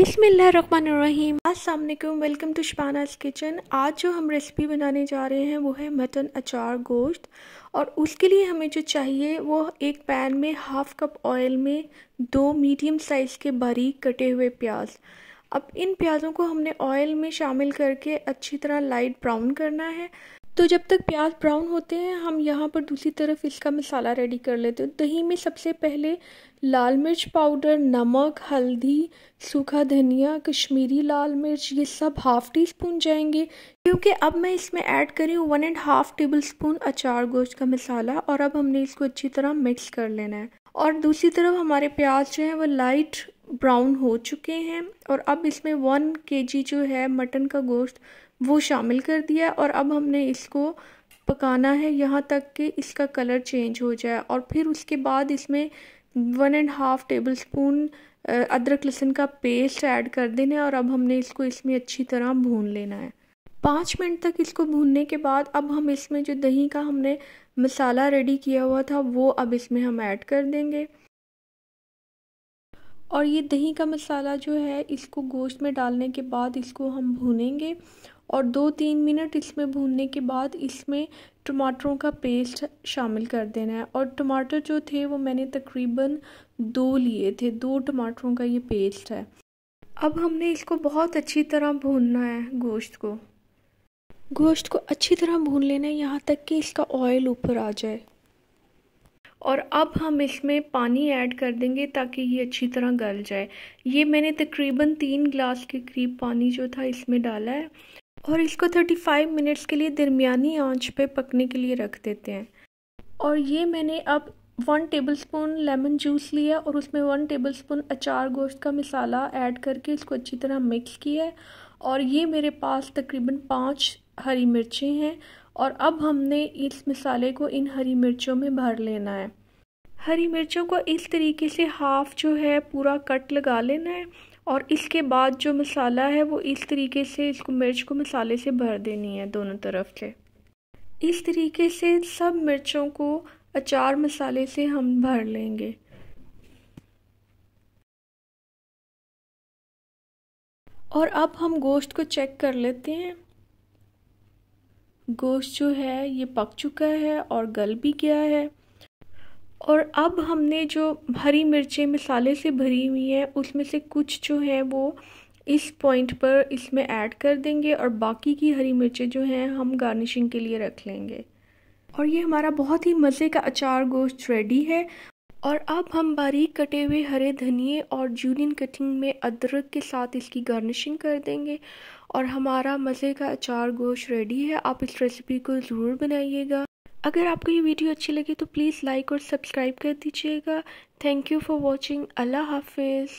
अस्सलाम वालेकुम welcome to शबानाज kitchen आज जो हम रेसिपी बनाने जा रहे हैं वो है मटन अचार गोश्त और उसके लिए हमें जो चाहिए वो एक पैन में हाफ़ कप ऑयल में दो मीडियम साइज़ के बारीक कटे हुए प्याज अब इन प्याज़ों को हमने ऑयल में शामिल करके अच्छी तरह लाइट ब्राउन करना है तो जब तक प्याज ब्राउन होते हैं हम यहाँ पर दूसरी तरफ इसका मसाला रेडी कर लेते हैं दही में सबसे पहले लाल मिर्च पाउडर नमक हल्दी सूखा धनिया कश्मीरी लाल मिर्च ये सब हाफ़ टी स्पून जाएंगे क्योंकि अब मैं इसमें ऐड करी हूँ one and half tablespoon अचार गोश्त का मसाला और अब हमने इसको अच्छी तरह मिक्स कर लेना है और दूसरी तरफ हमारे प्याज जो हैं वो लाइट ब्राउन हो चुके हैं और अब इसमें वन के जी जो है मटन का गोश्त वो शामिल कर दिया और अब हमने इसको पकाना है यहाँ तक कि इसका कलर चेंज हो जाए और फिर उसके बाद इसमें one and half tablespoon अदरक लहसुन का पेस्ट ऐड कर देना है और अब हमने इसको इसमें अच्छी तरह भून लेना है पाँच मिनट तक इसको भूनने के बाद अब हम इसमें जो दही का हमने मसाला रेडी किया हुआ था वो अब इसमें हम ऐड कर देंगे और ये दही का मसाला जो है इसको गोश्त में डालने के बाद इसको हम भूनेंगे और दो तीन मिनट इसमें भूनने के बाद इसमें टमाटरों का पेस्ट शामिल कर देना है और टमाटर जो थे वो मैंने तकरीबन दो लिए थे दो टमाटरों का ये पेस्ट है अब हमने इसको बहुत अच्छी तरह भूनना है गोश्त को गोश्त को अच्छी तरह भून लेना है यहाँ तक कि इसका ऑयल ऊपर आ जाए और अब हम इसमें पानी ऐड कर देंगे ताकि ये अच्छी तरह गल जाए ये मैंने तकरीबन तीन गिलास के करीब पानी जो था इसमें डाला है और इसको 35 मिनट्स के लिए दरमियानी आंच पे पकने के लिए रख देते हैं और ये मैंने अब वन टेबलस्पून लेमन जूस लिया और उसमें वन टेबलस्पून अचार गोश्त का मसाला ऐड करके इसको अच्छी तरह मिक्स किया है और ये मेरे पास तकरीबन पाँच हरी मिर्चें हैं और अब हमने इस मसाले को इन हरी मिर्चों में भर लेना है हरी मिर्चों को इस तरीके से हाफ़ जो है पूरा कट लगा लेना है और इसके बाद जो मसाला है वो इस तरीके से इसको मिर्च को मसाले से भर देनी है दोनों तरफ से इस तरीके से सब मिर्चों को अचार मसाले से हम भर लेंगे और अब हम गोश्त को चेक कर लेते हैं गोश्त जो है ये पक चुका है और गल भी गया है और अब हमने जो हरी मिर्चें मसाले से भरी हुई हैं उसमें से कुछ जो है वो इस पॉइंट पर इसमें ऐड कर देंगे और बाकी की हरी मिर्चें जो हैं हम गार्निशिंग के लिए रख लेंगे और ये हमारा बहुत ही मज़े का अचार गोश्त रेडी है और अब हम बारीक कटे हुए हरे धनिए और जूनियन कटिंग में अदरक के साथ इसकी गार्निशिंग कर देंगे और हमारा मज़े का अचार गोश्त रेडी है आप इस रेसिपी को ज़रूर बनाइएगा अगर आपको ये वीडियो अच्छी लगी तो प्लीज़ लाइक और सब्सक्राइब कर दीजिएगा थैंक यू फॉर वॉचिंग अल्लाह हाफिज़